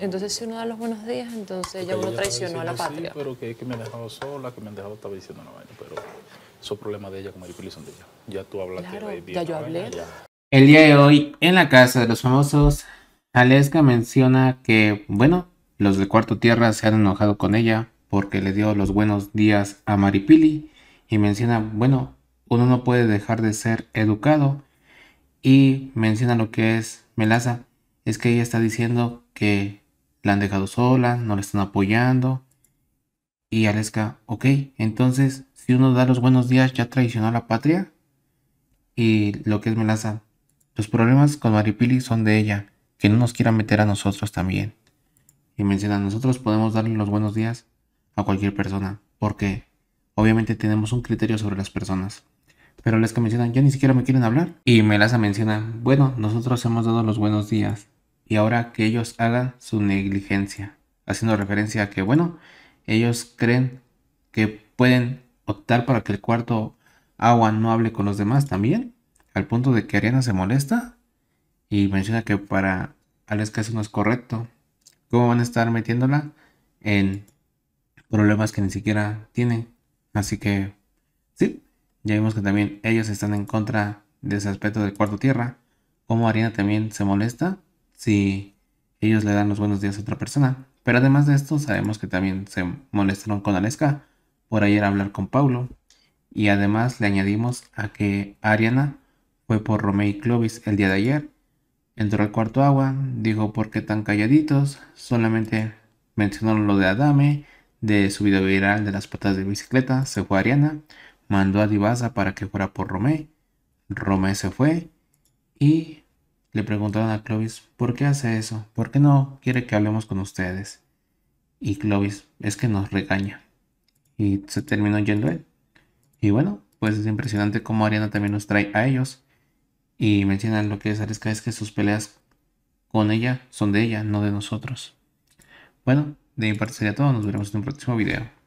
Entonces, si uno da los buenos días, entonces ya uno traicionó a la patria. Sí, pero que, que me han dejado sola, que me han dejado, estaba diciendo una vaina, pero eso es problema de ella, con Maripili, son de ella. Ya tú hablaste claro, Ya yo hablé. El día de hoy, en la casa de los famosos, Aleska menciona que, bueno, los de Cuarto Tierra se han enojado con ella porque le dio los buenos días a Maripili y menciona, bueno, uno no puede dejar de ser educado y menciona lo que es Melaza, es que ella está diciendo que la han dejado sola, no la están apoyando. Y Aleska, ok, entonces si uno da los buenos días ya traicionó a la patria. Y lo que es Melaza, los problemas con Maripili son de ella, que no nos quiera meter a nosotros también. Y menciona, nosotros podemos darle los buenos días a cualquier persona, porque obviamente tenemos un criterio sobre las personas. Pero Aleska menciona, ya ni siquiera me quieren hablar. Y Melaza menciona, bueno, nosotros hemos dado los buenos días y ahora que ellos hagan su negligencia, haciendo referencia a que, bueno, ellos creen que pueden optar para que el cuarto agua no hable con los demás también, al punto de que Ariana se molesta y menciona que para Alex que no es correcto. ¿Cómo van a estar metiéndola en problemas que ni siquiera tienen? Así que, sí, ya vimos que también ellos están en contra de ese aspecto del cuarto tierra. Como Ariana también se molesta si ellos le dan los buenos días a otra persona. Pero además de esto, sabemos que también se molestaron con Aleska por ayer hablar con Paulo. Y además le añadimos a que Ariana fue por Romeo y Clovis el día de ayer. Entró al cuarto agua, dijo por qué tan calladitos, solamente mencionaron lo de Adame, de su video viral de las patas de bicicleta, se fue a Ariana, mandó a Divaza para que fuera por Romeo, Romeo se fue y le preguntaron a Clovis, ¿por qué hace eso? ¿Por qué no quiere que hablemos con ustedes? Y Clovis, es que nos regaña. Y se terminó yendo él. Y bueno, pues es impresionante cómo Ariana también nos trae a ellos. Y mencionan lo que es Ariska, es que sus peleas con ella son de ella, no de nosotros. Bueno, de mi parte sería todo. Nos veremos en un próximo video.